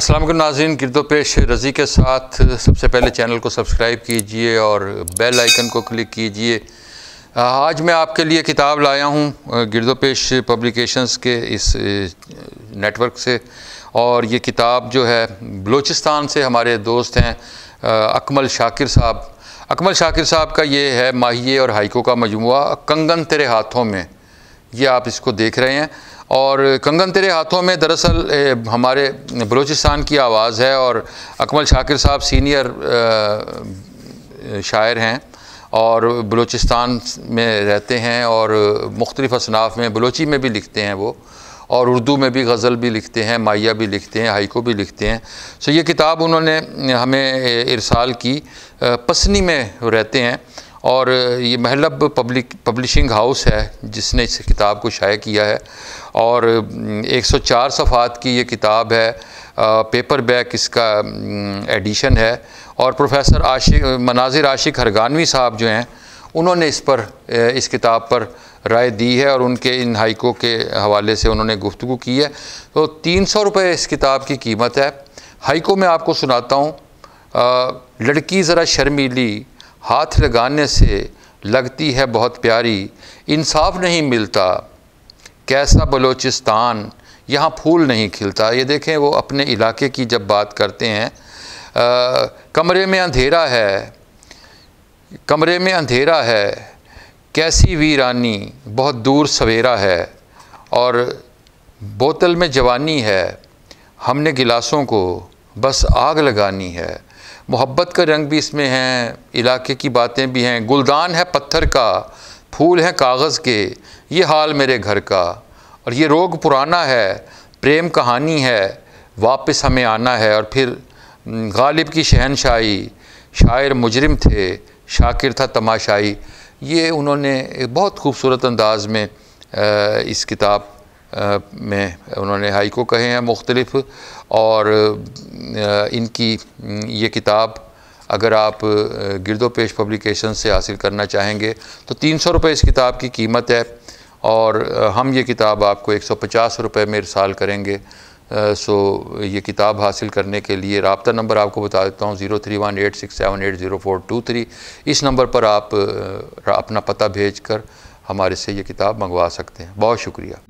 असलम नाजीन गिरदो पेश रज़ी के साथ सबसे पहले चैनल को सब्सक्राइब कीजिए और बेल आइकन को क्लिक कीजिए आज मैं आपके लिए किताब लाया हूँ गिरदो पेश पब्लिकेशंस के इस नेटवर्क से और ये किताब जो है बलूचिस्तान से हमारे दोस्त हैं अकमल शाकिर साहब अकमल शाकिर साहब का ये है माहिए और हाइको का मजमू कंगन तेरे हाथों में ये आप इसको देख रहे हैं और कंगन तेरे हाथों में दरअसल हमारे बलूचिस्तान की आवाज़ है और अकमल शाकिर साहब सीनियर शायर हैं और बलूचिस्तान में रहते हैं और मुख्तलिफ़ असनाफ में बलोची में भी लिखते हैं वो और उर्दू में भी गज़ल भी लिखते हैं माया भी लिखते हैं हाइको भी लिखते हैं सो ये किताब उन्होंने हमें इरसाल की पसनी में रहते हैं और ये महलब पब्लिक पब्लिशिंग हाउस है जिसने इस किताब को शाये किया है और 104 सफ़ात की ये किताब है पेपर बैक इसका एडिशन है और प्रोफेसर आशिक मनाजिर आशिक हरगानवी साहब जो हैं उन्होंने इस पर इस किताब पर राय दी है और उनके इन हाइकों के हवाले से उन्होंने गुफ्तु की है तो तीन सौ रुपये इस किताब की कीमत है हाइको में आपको सुनाता हूँ लड़की ज़रा शर्मीली हाथ लगाने से लगती है बहुत प्यारी इंसाफ नहीं मिलता कैसा बलोचिस्तान यहाँ फूल नहीं खिलता ये देखें वो अपने इलाके की जब बात करते हैं आ, कमरे में अंधेरा है कमरे में अंधेरा है कैसी वीरानी बहुत दूर सवेरा है और बोतल में जवानी है हमने गिलासों को बस आग लगानी है मोहब्बत का रंग भी इसमें है इलाके की बातें भी हैं गुलदान है पत्थर का फूल हैं कागज़ के ये हाल मेरे घर का और ये रोग पुराना है प्रेम कहानी है वापस हमें आना है और फिर गालिब की शहनशाही शायर मुजरिम थे शाकिर था तमाशाई ये उन्होंने बहुत खूबसूरत अंदाज में इस किताब में उन्होंने हाई को कहे हैं मुख्तलफ़ और इनकी ये किताब अगर आप गिरदो पेश पब्लिकेशन से हासिल करना चाहेंगे तो तीन सौ रुपये इस किताब की कीमत है और हम ये किताब आपको एक सौ पचास रुपये में इरसाल करेंगे सो ये किताब हासिल करने के लिए रबता नंबर आपको बता देता हूँ zero three one eight six seven eight zero four two three इस नंबर पर आप अपना पता भेज कर हमारे से ये किताब मंगवा सकते हैं बहुत शुक्रिया